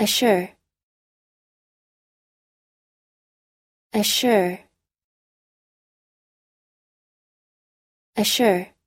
assure assure assure